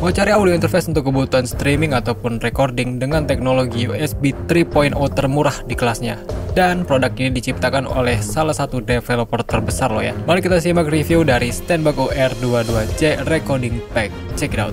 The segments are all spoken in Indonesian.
Mau cari audio interface untuk kebutuhan streaming ataupun recording dengan teknologi USB 3.0 termurah di kelasnya. Dan produk ini diciptakan oleh salah satu developer terbesar loh ya. Mari kita simak review dari Stanbago r 22 j Recording Pack. Check it out.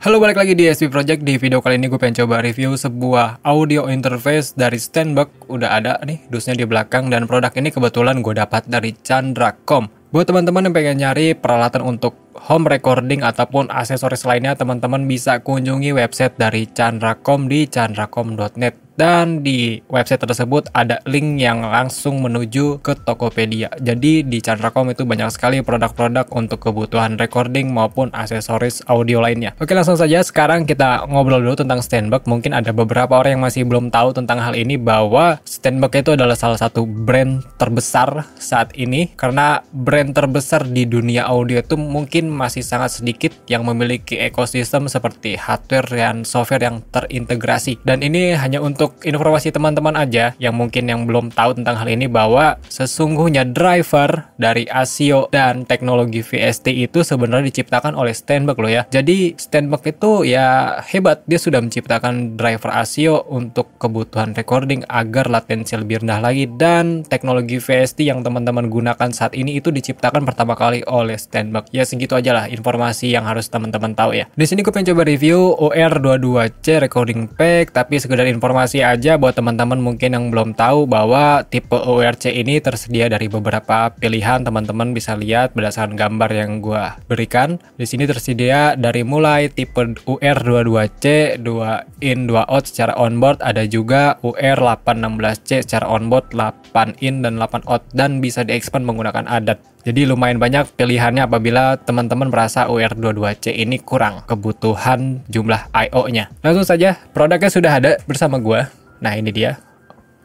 Halo balik lagi di SP Project Di video kali ini gue pengen coba review sebuah audio interface dari Standbuck Udah ada nih dusnya di belakang dan produk ini kebetulan gue dapat dari Chandra.com Buat teman-teman yang pengen nyari peralatan untuk home recording ataupun aksesoris lainnya, teman-teman bisa kunjungi website dari Chandra.com di chandra.com.net dan di website tersebut ada link yang langsung menuju ke Tokopedia. Jadi di Chandracom itu banyak sekali produk-produk untuk kebutuhan recording maupun aksesoris audio lainnya. Oke langsung saja sekarang kita ngobrol dulu tentang Standback. Mungkin ada beberapa orang yang masih belum tahu tentang hal ini bahwa Standback itu adalah salah satu brand terbesar saat ini karena brand terbesar di dunia audio itu mungkin masih sangat sedikit yang memiliki ekosistem seperti hardware dan software yang terintegrasi. Dan ini hanya untuk untuk informasi teman-teman aja yang mungkin yang belum tahu tentang hal ini bahwa sesungguhnya driver dari ASIO dan teknologi VST itu sebenarnya diciptakan oleh Steinbeck loh ya. Jadi Steinbeck itu ya hebat, dia sudah menciptakan driver ASIO untuk kebutuhan recording agar latensi lebih rendah lagi dan teknologi VST yang teman-teman gunakan saat ini itu diciptakan pertama kali oleh Steinbeck. Ya segitu aja lah informasi yang harus teman-teman tahu ya. Di sini gue pengen coba review OR22C recording pack tapi sekedar informasi informasi aja buat teman-teman mungkin yang belum tahu bahwa tipe ORC ini tersedia dari beberapa pilihan teman-teman bisa lihat berdasarkan gambar yang gua berikan. Di sini tersedia dari mulai tipe UR22C, 2 in 2 out secara onboard, ada juga UR816C secara onboard, 8 in dan 8 out dan bisa diexpand menggunakan adat. Jadi lumayan banyak pilihannya apabila teman-teman merasa UR22C ini kurang kebutuhan jumlah IO-nya. Langsung saja, produknya sudah ada bersama gua. Nah, ini dia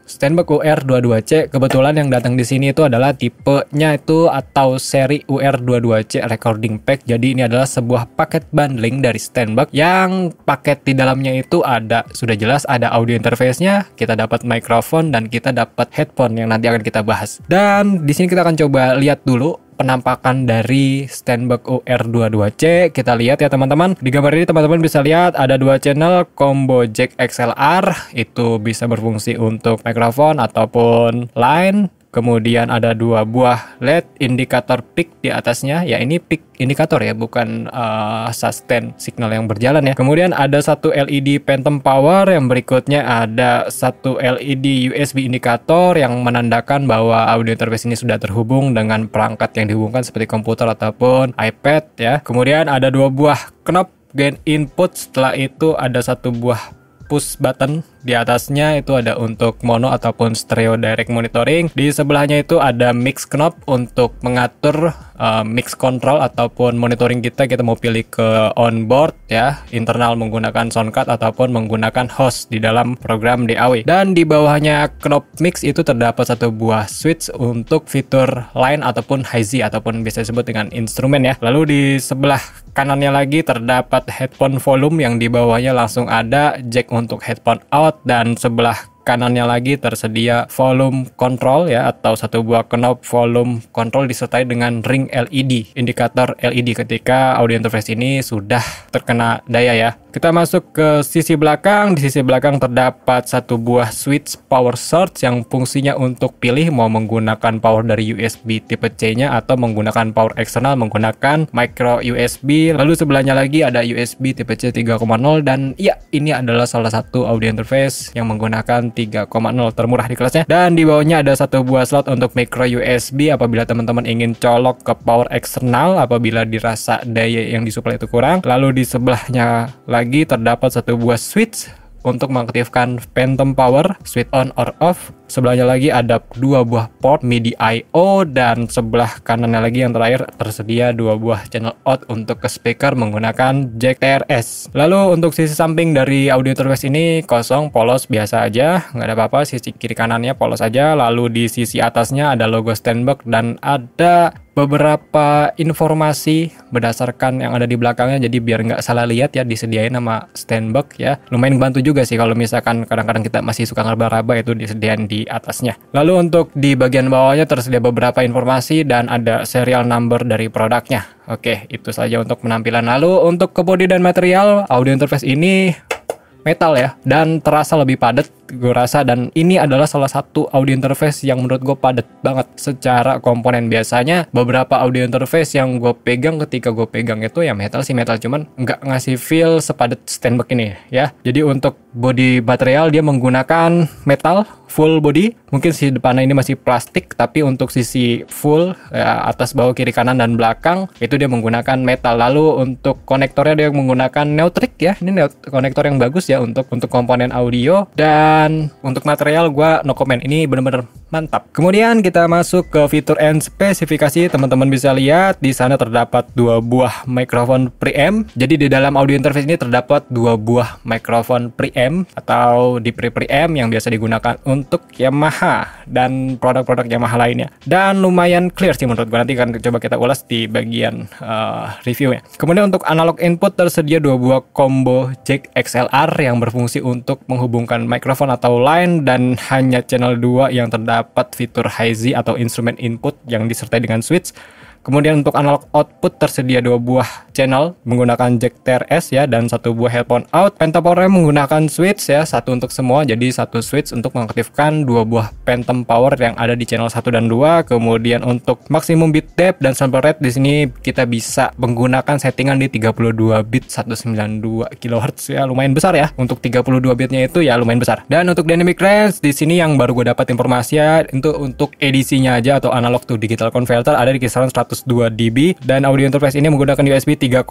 Standback UR22C kebetulan yang datang di sini itu adalah tipenya itu atau seri UR22C recording pack. Jadi ini adalah sebuah paket bundling dari Standback yang paket di dalamnya itu ada sudah jelas ada audio interface-nya, kita dapat microphone dan kita dapat headphone yang nanti akan kita bahas. Dan di sini kita akan coba lihat dulu penampakan dari Standback UR22C. Kita lihat ya teman-teman. Di gambar ini teman-teman bisa lihat ada dua channel combo jack XLR itu bisa berfungsi untuk mikrofon ataupun line Kemudian ada dua buah LED indikator peak di atasnya. Ya ini peak indikator ya, bukan uh, eh, sustain signal yang berjalan ya. Kemudian ada satu LED phantom power. Yang berikutnya ada satu LED USB indikator yang menandakan bahwa audio interface ini sudah terhubung dengan perangkat yang dihubungkan seperti komputer ataupun iPad ya. Kemudian ada dua buah knob gain input. Setelah itu ada satu buah push button di atasnya itu ada untuk mono ataupun stereo direct monitoring. Di sebelahnya itu ada mix knob untuk mengatur uh, mix control ataupun monitoring kita. Kita mau pilih ke onboard ya, internal menggunakan soundcard ataupun menggunakan host di dalam program DAW. Dan di bawahnya knob mix itu terdapat satu buah switch untuk fitur line ataupun high Z ataupun bisa disebut dengan instrumen ya. Lalu di sebelah kanannya lagi terdapat headphone volume yang di bawahnya langsung ada jack untuk headphone out dan sebelah kanannya lagi tersedia volume control ya atau satu buah knob volume control disertai dengan ring LED indikator LED ketika audio interface ini sudah terkena daya ya kita masuk ke sisi belakang. Di sisi belakang terdapat satu buah switch power source yang fungsinya untuk pilih mau menggunakan power dari USB tipe C-nya atau menggunakan power eksternal menggunakan micro USB. Lalu sebelahnya lagi ada USB tipe C 3.0 dan ya ini adalah salah satu audio interface yang menggunakan 3.0 termurah di kelasnya. Dan di bawahnya ada satu buah slot untuk micro USB apabila teman-teman ingin colok ke power eksternal apabila dirasa daya yang disuplai itu kurang. Lalu di sebelahnya lagi lagi terdapat satu buah switch untuk mengaktifkan phantom power, switch on or off, Sebelahnya lagi ada dua buah port MIDI I/O dan sebelah kanannya lagi yang terakhir tersedia dua buah channel out untuk ke speaker menggunakan jack TRS. Lalu untuk sisi samping dari audio interface ini kosong, polos biasa aja, nggak ada apa-apa. Sisi kiri kanannya polos aja. Lalu di sisi atasnya ada logo Steinberg dan ada beberapa informasi berdasarkan yang ada di belakangnya jadi biar nggak salah lihat ya disediain nama Steinberg ya lumayan bantu juga sih kalau misalkan kadang-kadang kita masih suka ngerba raba itu disediain di di atasnya. Lalu untuk di bagian bawahnya tersedia beberapa informasi dan ada serial number dari produknya. Oke, itu saja untuk penampilan. Lalu untuk ke body dan material, audio interface ini metal ya dan terasa lebih padat gue rasa dan ini adalah salah satu audio interface yang menurut gue padat banget secara komponen biasanya beberapa audio interface yang gue pegang ketika gue pegang itu ya metal sih metal cuman nggak ngasih feel sepadat standback ini ya jadi untuk body material dia menggunakan metal full body. Mungkin si depannya ini masih plastik, tapi untuk sisi full ya, atas bawah kiri kanan dan belakang itu dia menggunakan metal. Lalu untuk konektornya dia menggunakan neutrik ya. Ini konektor yang bagus ya untuk untuk komponen audio dan untuk material gua no comment. Ini bener-bener Mantap. Kemudian kita masuk ke fitur and spesifikasi. Teman-teman bisa lihat di sana terdapat dua buah mikrofon preamp. Jadi di dalam audio interface ini terdapat dua buah mikrofon preamp atau di pre preamp yang biasa digunakan untuk Yamaha dan produk-produk Yamaha lainnya. Dan lumayan clear sih menurut gue. Nanti akan coba kita ulas di bagian uh, reviewnya. Kemudian untuk analog input tersedia dua buah combo jack XLR yang berfungsi untuk menghubungkan mikrofon atau line dan hanya channel 2 yang terdapat terdapat fitur HiZ atau instrumen input yang disertai dengan switch Kemudian untuk analog output tersedia dua buah channel menggunakan jack TRS ya dan satu buah headphone out. Phantom Power menggunakan switch ya, satu untuk semua jadi satu switch untuk mengaktifkan dua buah Phantom Power yang ada di channel 1 dan 2. Kemudian untuk maksimum bit depth dan sample rate di sini kita bisa menggunakan settingan di 32 bit 192 kHz ya lumayan besar ya. Untuk 32 bitnya itu ya lumayan besar. Dan untuk dynamic range di sini yang baru gue dapat informasi ya itu untuk edisinya aja atau analog to digital converter ada di kisaran 100 102 dB dan audio interface ini menggunakan USB 3.0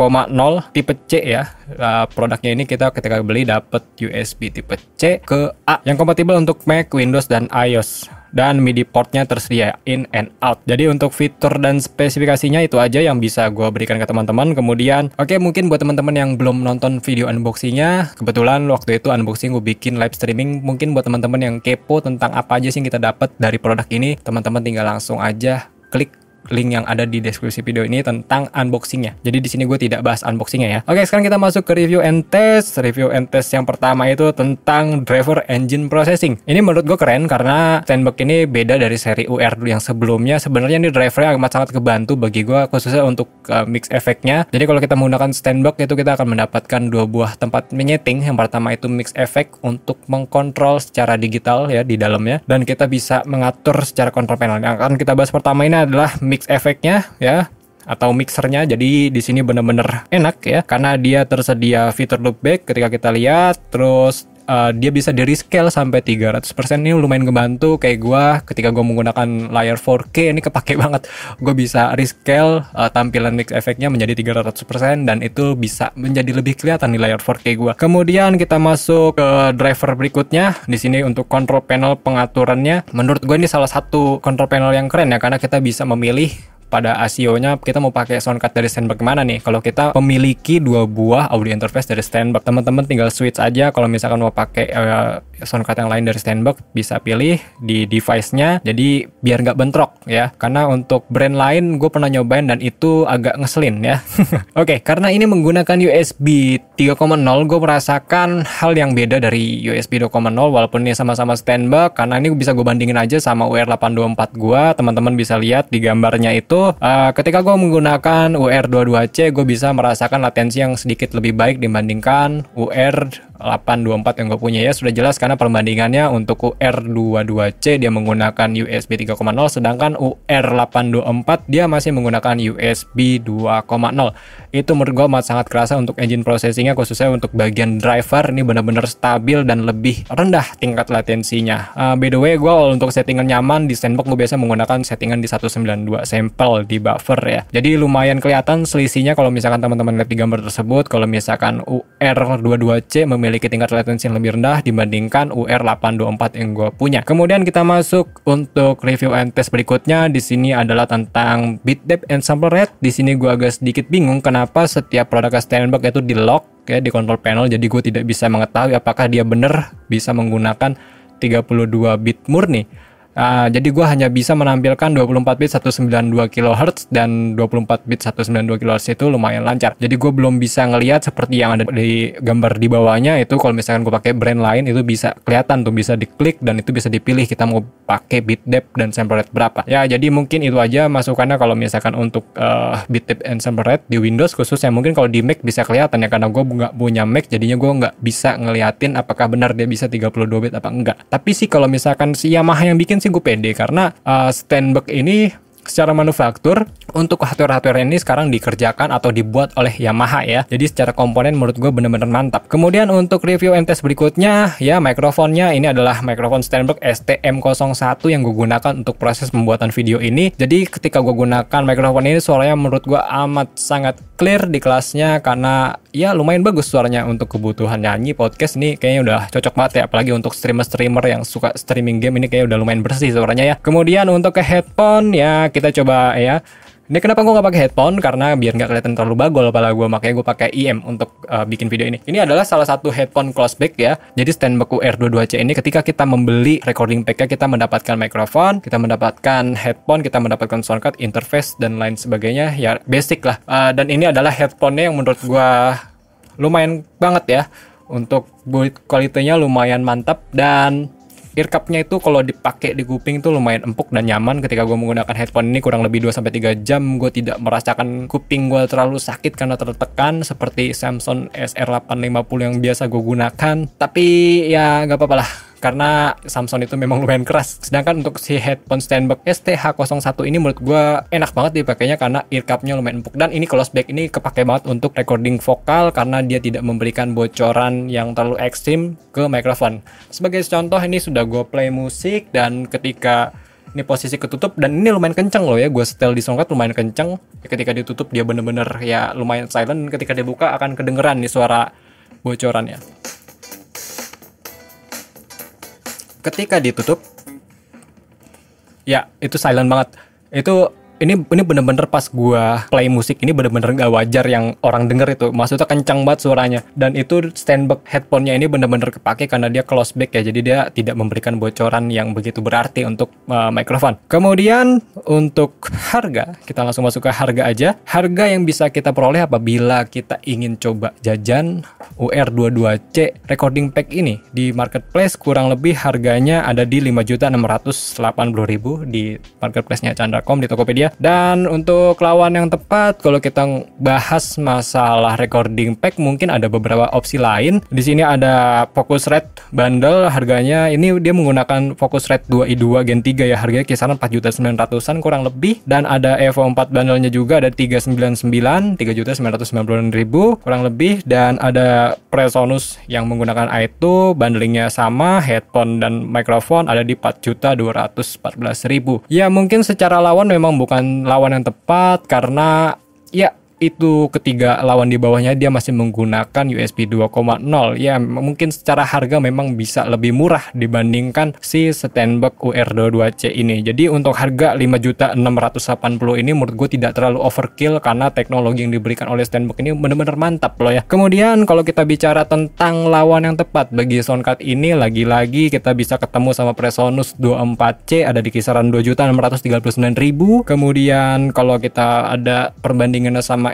tipe C ya uh, produknya ini kita ketika beli dapat USB tipe C ke A yang kompatibel untuk Mac, Windows, dan iOS dan MIDI portnya tersedia in and out. Jadi untuk fitur dan spesifikasinya itu aja yang bisa gue berikan ke teman-teman. Kemudian, oke okay, mungkin buat teman-teman yang belum nonton video unboxingnya, kebetulan waktu itu unboxing gue bikin live streaming. Mungkin buat teman-teman yang kepo tentang apa aja sih yang kita dapat dari produk ini, teman-teman tinggal langsung aja klik link yang ada di deskripsi video ini tentang unboxingnya. Jadi di sini gue tidak bahas unboxingnya ya. Oke, sekarang kita masuk ke review and test. Review and test yang pertama itu tentang driver engine processing. Ini menurut gue keren karena Steinberg ini beda dari seri UR dulu yang sebelumnya. Sebenarnya ini drivernya amat sangat kebantu bagi gue khususnya untuk uh, mix efeknya. Jadi kalau kita menggunakan Steinberg itu kita akan mendapatkan dua buah tempat menyeting. Yang pertama itu mix efek untuk mengkontrol secara digital ya di dalamnya dan kita bisa mengatur secara kontrol panel. Yang akan kita bahas pertama ini adalah mix efeknya ya atau mixernya jadi di sini benar-benar enak ya karena dia tersedia fitur loopback ketika kita lihat terus uh, dia bisa di rescale sampai 300% ini lumayan ngebantu kayak gua ketika gua menggunakan layar 4K ini kepake banget gua bisa rescale uh, tampilan mix efeknya menjadi 300% dan itu bisa menjadi lebih kelihatan di layar 4K gua. kemudian kita masuk ke driver berikutnya di sini untuk control panel pengaturannya menurut gua ini salah satu control panel yang keren ya karena kita bisa memilih pada ASIO-nya e kita mau pakai soundcard dari Steinberg mana nih? Kalau kita memiliki dua buah audio interface dari Steinberg, teman-teman tinggal switch aja kalau misalkan mau pakai uh, soundcard yang lain dari Steinberg bisa pilih di device-nya jadi biar nggak bentrok ya karena untuk brand lain gue pernah nyobain dan itu agak ngeselin ya oke okay, karena ini menggunakan USB 3.0 gue merasakan hal yang beda dari USB 2.0 walaupun ini sama-sama Steinberg karena ini bisa gue bandingin aja sama UR824 gue teman-teman bisa lihat di gambarnya itu uh, ketika gue menggunakan UR22C gue bisa merasakan latensi yang sedikit lebih baik dibandingkan UR 824 yang gue punya ya sudah jelas karena perbandingannya untuk UR22C dia menggunakan USB 3.0 sedangkan UR824 dia masih menggunakan USB 2.0 itu menurut gue amat sangat kerasa untuk engine processingnya khususnya untuk bagian driver ini benar-benar stabil dan lebih rendah tingkat latensinya uh, by the way gue kalau untuk settingan nyaman di sandbox gue biasa menggunakan settingan di 192 sampel di buffer ya jadi lumayan kelihatan selisihnya kalau misalkan teman-teman lihat di gambar tersebut kalau misalkan UR22C memiliki memiliki tingkat latensi yang lebih rendah dibandingkan UR824 yang gue punya. Kemudian kita masuk untuk review and test berikutnya. Di sini adalah tentang bit depth and sample rate. Di sini gue agak sedikit bingung kenapa setiap produk Steinberg itu di lock ya di control panel jadi gue tidak bisa mengetahui apakah dia benar bisa menggunakan 32 bit murni Uh, jadi gue hanya bisa menampilkan 24 bit 192 kHz dan 24 bit 192 kHz itu lumayan lancar. Jadi gue belum bisa ngelihat seperti yang ada di gambar di bawahnya itu kalau misalkan gue pakai brand lain itu bisa kelihatan tuh bisa diklik dan itu bisa dipilih kita mau pakai bit depth dan sample rate berapa. Ya jadi mungkin itu aja masukannya kalau misalkan untuk uh, bit depth and sample rate di Windows khususnya mungkin kalau di Mac bisa kelihatan ya karena gue nggak punya Mac jadinya gue nggak bisa ngeliatin apakah benar dia bisa 32 bit apa enggak. Tapi sih kalau misalkan si Yamaha yang bikin sih gue pede karena uh, back ini secara manufaktur untuk hardware-hardware ini sekarang dikerjakan atau dibuat oleh Yamaha ya. Jadi secara komponen menurut gue bener-bener mantap. Kemudian untuk review and test berikutnya ya mikrofonnya ini adalah mikrofon Steinberg STM01 yang gue gunakan untuk proses pembuatan video ini. Jadi ketika gue gunakan mikrofon ini suaranya menurut gue amat sangat clear di kelasnya karena ya lumayan bagus suaranya untuk kebutuhan nyanyi podcast nih kayaknya udah cocok banget ya apalagi untuk streamer-streamer yang suka streaming game ini kayaknya udah lumayan bersih suaranya ya. Kemudian untuk ke headphone ya kita coba ya ini kenapa gue nggak pakai headphone karena biar nggak kelihatan terlalu bagol pala gue makanya gue pakai IM e untuk uh, bikin video ini. Ini adalah salah satu headphone crossback ya. Jadi stand beku R22C ini ketika kita membeli recording pack kita mendapatkan mikrofon, kita mendapatkan headphone, kita mendapatkan sound card, interface dan lain sebagainya ya basic lah. Uh, dan ini adalah headphone yang menurut gue lumayan banget ya untuk build kualitasnya lumayan mantap dan ear IRCAP-nya itu kalau dipakai di kuping tuh lumayan empuk dan nyaman ketika gue menggunakan headphone ini kurang lebih 2-3 jam gue tidak merasakan kuping gue terlalu sakit karena tertekan seperti Samsung SR850 yang biasa gue gunakan tapi ya nggak apa-apa lah karena Samsung itu memang lumayan keras. Sedangkan untuk si headphone Steinberg STH01 ini menurut gue enak banget dipakainya karena earcupnya lumayan empuk dan ini close back ini kepake banget untuk recording vokal karena dia tidak memberikan bocoran yang terlalu ekstrim ke microphone. Sebagai contoh ini sudah gue play musik dan ketika ini posisi ketutup dan ini lumayan kenceng loh ya gue setel di songkat lumayan kenceng ketika ditutup dia bener-bener ya lumayan silent ketika dibuka akan kedengeran nih suara bocorannya ketika ditutup ya itu silent banget itu ini ini bener-bener pas gua play musik ini bener-bener gak wajar yang orang denger itu maksudnya kencang banget suaranya dan itu standback headphone-nya ini bener-bener kepake karena dia close back ya jadi dia tidak memberikan bocoran yang begitu berarti untuk uh, microphone kemudian untuk harga kita langsung masuk ke harga aja harga yang bisa kita peroleh apabila kita ingin coba jajan UR22C recording pack ini di marketplace kurang lebih harganya ada di 5.680.000 di marketplace-nya Chandra.com di Tokopedia ya. Dan untuk lawan yang tepat kalau kita bahas masalah recording pack mungkin ada beberapa opsi lain. Di sini ada Focusrite bundle harganya ini dia menggunakan Focusrite 2i2 Gen 3 ya harganya kisaran juta 4.900-an kurang lebih dan ada Evo 4 bundlenya juga ada 399 ribu kurang lebih dan ada Presonus yang menggunakan itu bundlingnya sama headphone dan microphone ada di juta ribu. Ya mungkin secara lawan memang bukan bukan lawan yang tepat karena ya itu ketiga lawan di bawahnya dia masih menggunakan USB 2.0 ya mungkin secara harga memang bisa lebih murah dibandingkan si Steinberg UR22C ini jadi untuk harga 5.680 ini menurut gue tidak terlalu overkill karena teknologi yang diberikan oleh Steinberg ini benar-benar mantap loh ya kemudian kalau kita bicara tentang lawan yang tepat bagi soundcard ini lagi-lagi kita bisa ketemu sama Presonus 24C ada di kisaran 2.639.000 kemudian kalau kita ada perbandingannya sama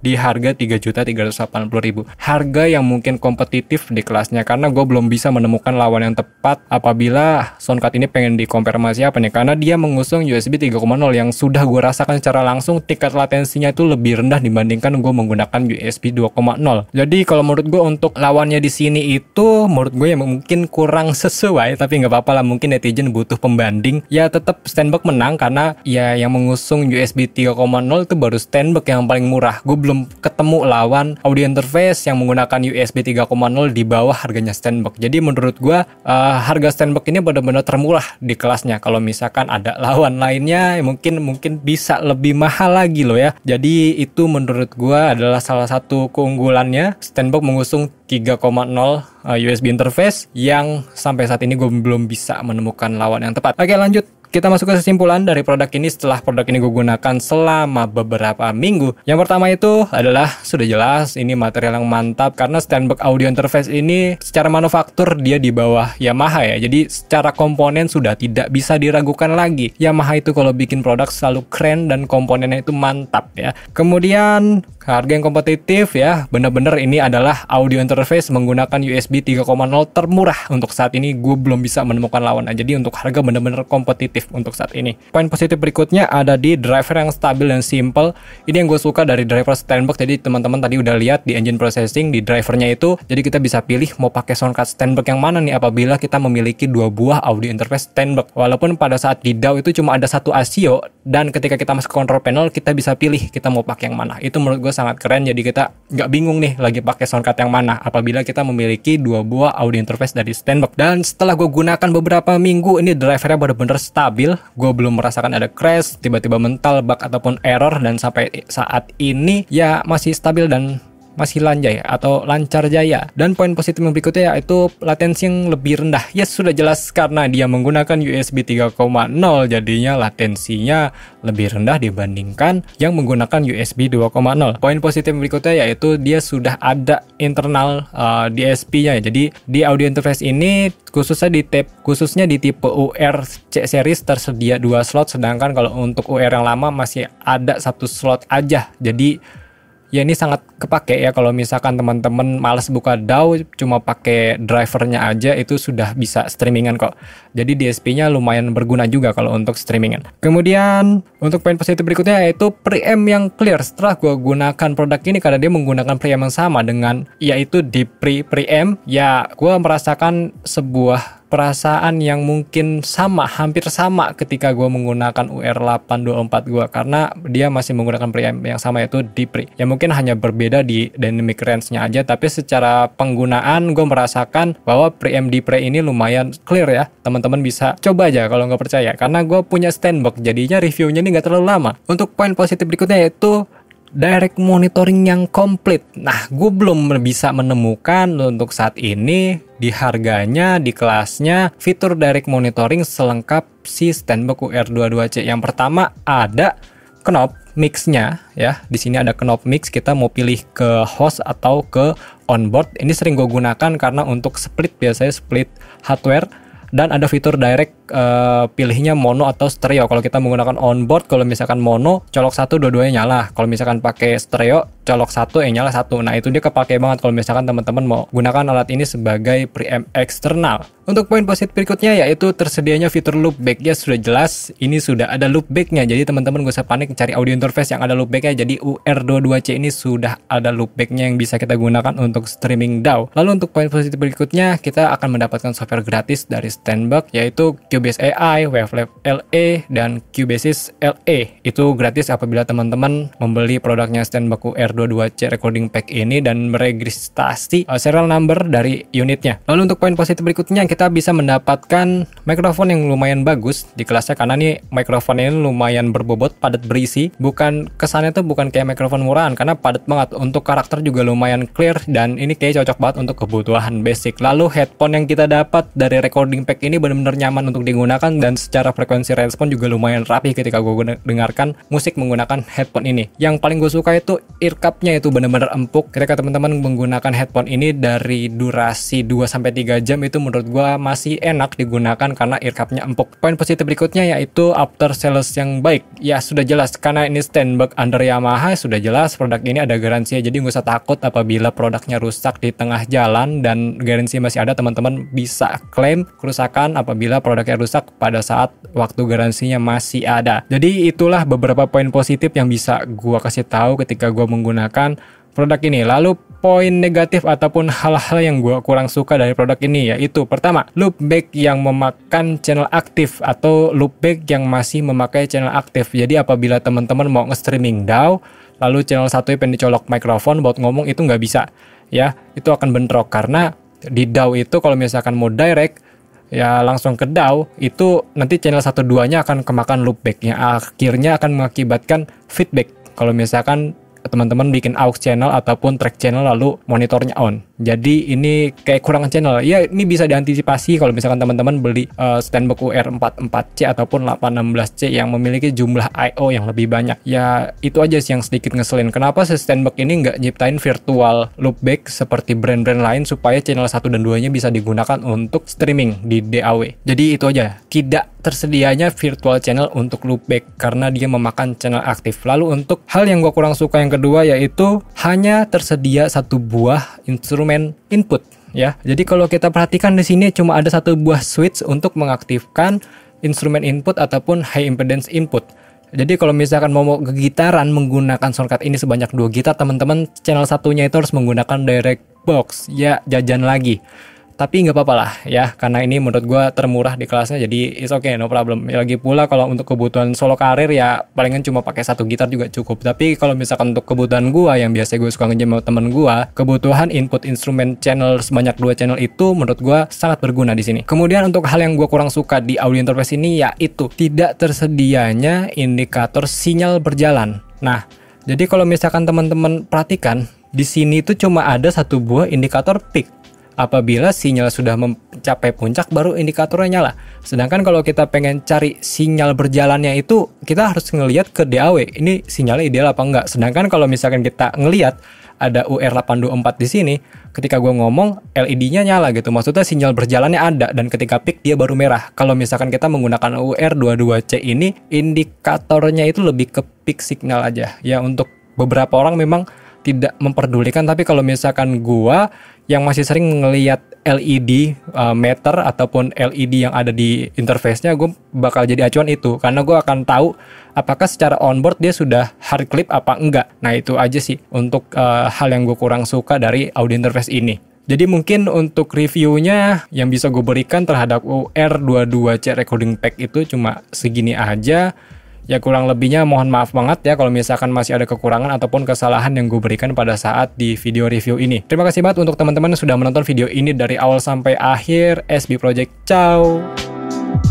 di harga 3.380.000. Harga yang mungkin kompetitif di kelasnya karena gue belum bisa menemukan lawan yang tepat apabila Soundcard ini pengen dikonfirmasi apa nih karena dia mengusung USB 3.0 yang sudah gue rasakan secara langsung tingkat latensinya itu lebih rendah dibandingkan gue menggunakan USB 2.0. Jadi kalau menurut gue untuk lawannya di sini itu menurut gue yang mungkin kurang sesuai tapi nggak apa-apa lah mungkin netizen butuh pembanding ya tetap standback menang karena ya yang mengusung USB 3.0 itu baru standback yang paling murah. Gue belum ketemu lawan audio interface yang menggunakan USB 3.0 di bawah harganya standbag. Jadi menurut gua uh, harga standbag ini benar-benar termurah di kelasnya. Kalau misalkan ada lawan lainnya mungkin mungkin bisa lebih mahal lagi loh ya. Jadi itu menurut gua adalah salah satu keunggulannya standbag mengusung 3.0 eh, USB interface yang sampai saat ini gue belum bisa menemukan lawan yang tepat. Oke lanjut kita masuk ke kesimpulan dari produk ini setelah produk ini gue gunakan selama beberapa minggu. Yang pertama itu adalah sudah jelas ini material yang mantap karena Steinberg audio interface ini secara manufaktur dia di bawah Yamaha ya. Jadi secara komponen sudah tidak bisa diragukan lagi. Yamaha itu kalau bikin produk selalu keren dan komponennya itu mantap ya. Kemudian Harga yang kompetitif ya, bener-bener ini adalah audio interface menggunakan USB 3.0 termurah untuk saat ini gue belum bisa menemukan lawan. Nah, jadi untuk harga bener-bener kompetitif untuk saat ini. Poin positif berikutnya ada di driver yang stabil dan simple. Ini yang gue suka dari driver standbox. Jadi teman-teman tadi udah lihat di engine processing di drivernya itu. Jadi kita bisa pilih mau pakai soundcard standbox yang mana nih apabila kita memiliki dua buah audio interface standbox. Walaupun pada saat di DAW itu cuma ada satu ASIO dan ketika kita masuk ke control panel kita bisa pilih kita mau pakai yang mana. Itu menurut gue sangat keren jadi kita nggak bingung nih lagi pakai soundcard yang mana apabila kita memiliki dua buah audio interface dari Steinberg dan setelah gue gunakan beberapa minggu ini drivernya benar-benar stabil gue belum merasakan ada crash tiba-tiba mental bug ataupun error dan sampai saat ini ya masih stabil dan masih lanjai atau lancar jaya. Dan poin positif yang berikutnya yaitu latensi yang lebih rendah. Ya sudah jelas karena dia menggunakan USB 3.0 jadinya latensinya lebih rendah dibandingkan yang menggunakan USB 2.0. Poin positif berikutnya yaitu dia sudah ada internal uh, DSP-nya. Jadi di audio interface ini khususnya di tape khususnya di tipe UR C series tersedia dua slot sedangkan kalau untuk UR yang lama masih ada satu slot aja. Jadi ya ini sangat kepake ya kalau misalkan teman-teman males buka DAO cuma pakai drivernya aja itu sudah bisa streamingan kok. Jadi DSP-nya lumayan berguna juga kalau untuk streamingan. Kemudian untuk poin positif berikutnya yaitu preamp yang clear. Setelah gue gunakan produk ini karena dia menggunakan preamp yang sama dengan yaitu di pre preamp ya gue merasakan sebuah perasaan yang mungkin sama hampir sama ketika gue menggunakan UR824 gue karena dia masih menggunakan preamp yang sama yaitu di pre ya mungkin hanya berbeda di dynamic range-nya aja tapi secara penggunaan gue merasakan bahwa preamp di pre ini lumayan clear ya teman-teman bisa coba aja kalau nggak percaya karena gue punya standbox jadinya reviewnya ini nggak terlalu lama untuk poin positif berikutnya yaitu direct monitoring yang komplit. Nah, gue belum bisa menemukan untuk saat ini di harganya, di kelasnya, fitur direct monitoring selengkap si buku UR22C. Yang pertama ada knob mixnya ya di sini ada knob mix kita mau pilih ke host atau ke onboard ini sering gue gunakan karena untuk split biasanya split hardware dan ada fitur direct uh, pilihnya mono atau stereo. Kalau kita menggunakan onboard, kalau misalkan mono, colok satu dua-duanya nyala. Kalau misalkan pakai stereo, colok satu yang eh, nyala satu. Nah itu dia kepake banget kalau misalkan teman-teman mau gunakan alat ini sebagai preamp eksternal. Untuk poin positif berikutnya yaitu tersedianya fitur loopback ya sudah jelas ini sudah ada loopbacknya jadi teman-teman gak usah panik cari audio interface yang ada loopbacknya jadi UR22C ini sudah ada loopbacknya yang bisa kita gunakan untuk streaming DAW. Lalu untuk poin positif berikutnya kita akan mendapatkan software gratis dari Standback yaitu Cubase AI, Wavelab LE, dan Cubasis LE itu gratis apabila teman-teman membeli produknya Standback UR22C Recording Pack ini dan meregistrasi uh, serial number dari unitnya. Lalu untuk poin positif berikutnya kita kita bisa mendapatkan mikrofon yang lumayan bagus di kelasnya karena nih mikrofon ini lumayan berbobot, padat berisi. Bukan kesannya tuh bukan kayak mikrofon murahan karena padat banget. Untuk karakter juga lumayan clear dan ini kayak cocok banget untuk kebutuhan basic. Lalu headphone yang kita dapat dari recording pack ini benar-benar nyaman untuk digunakan dan secara frekuensi respon juga lumayan rapi ketika gue dengarkan musik menggunakan headphone ini. Yang paling gue suka itu earcupnya itu benar-benar empuk. Ketika teman-teman menggunakan headphone ini dari durasi 2 3 jam itu menurut gue gua masih enak digunakan karena earcupnya empuk. Poin positif berikutnya yaitu after sales yang baik. Ya sudah jelas karena ini standback under Yamaha sudah jelas produk ini ada garansi jadi nggak usah takut apabila produknya rusak di tengah jalan dan garansi masih ada teman-teman bisa klaim kerusakan apabila produknya rusak pada saat waktu garansinya masih ada. Jadi itulah beberapa poin positif yang bisa gua kasih tahu ketika gua menggunakan produk ini. Lalu poin negatif ataupun hal-hal yang gue kurang suka dari produk ini yaitu pertama loopback yang memakan channel aktif atau loopback yang masih memakai channel aktif jadi apabila teman-teman mau nge-streaming DAW lalu channel satu pengen dicolok mikrofon buat ngomong itu nggak bisa ya itu akan bentrok karena di DAW itu kalau misalkan mau direct ya langsung ke DAW itu nanti channel satu duanya akan kemakan loopback yang akhirnya akan mengakibatkan feedback kalau misalkan teman-teman bikin aux channel ataupun track channel lalu monitornya on. Jadi ini kayak kurang channel. Ya ini bisa diantisipasi kalau misalkan teman-teman beli uh, eh, standback UR44C ataupun 816C yang memiliki jumlah IO yang lebih banyak. Ya itu aja sih yang sedikit ngeselin. Kenapa si standback ini nggak nyiptain virtual loopback seperti brand-brand lain supaya channel 1 dan 2-nya bisa digunakan untuk streaming di DAW. Jadi itu aja. Tidak tersedianya virtual channel untuk loopback karena dia memakan channel aktif. Lalu untuk hal yang gue kurang suka yang kedua yaitu hanya tersedia satu buah instrumen input ya. Jadi kalau kita perhatikan di sini cuma ada satu buah switch untuk mengaktifkan instrumen input ataupun high impedance input. Jadi kalau misalkan mau gitaran menggunakan shortcut ini sebanyak dua gitar, teman-teman channel satunya itu harus menggunakan direct box. Ya, jajan lagi tapi nggak apa-apa lah ya karena ini menurut gue termurah di kelasnya jadi it's okay no problem ya, lagi pula kalau untuk kebutuhan solo karir ya palingan cuma pakai satu gitar juga cukup tapi kalau misalkan untuk kebutuhan gue yang biasa gue suka ngejam sama temen gue kebutuhan input instrumen channel sebanyak dua channel itu menurut gue sangat berguna di sini kemudian untuk hal yang gue kurang suka di audio interface ini yaitu tidak tersedianya indikator sinyal berjalan nah jadi kalau misalkan teman-teman perhatikan di sini itu cuma ada satu buah indikator peak Apabila sinyal sudah mencapai puncak baru indikatornya nyala. Sedangkan kalau kita pengen cari sinyal berjalannya itu kita harus ngelihat ke DAW. Ini sinyalnya ideal apa enggak. Sedangkan kalau misalkan kita ngelihat ada UR824 di sini, ketika gue ngomong LED-nya nyala gitu. Maksudnya sinyal berjalannya ada dan ketika peak dia baru merah. Kalau misalkan kita menggunakan UR22C ini indikatornya itu lebih ke peak signal aja. Ya untuk beberapa orang memang tidak memperdulikan tapi kalau misalkan gua yang masih sering ngelihat LED uh, eh, meter ataupun LED yang ada di interface-nya gua bakal jadi acuan itu karena gua akan tahu apakah secara onboard dia sudah hard clip apa enggak nah itu aja sih untuk uh, hal yang gua kurang suka dari audio interface ini jadi mungkin untuk reviewnya yang bisa gue berikan terhadap UR22C Recording Pack itu cuma segini aja Ya kurang lebihnya mohon maaf banget ya kalau misalkan masih ada kekurangan ataupun kesalahan yang gue berikan pada saat di video review ini. Terima kasih banget untuk teman-teman sudah menonton video ini dari awal sampai akhir. SB Project, ciao!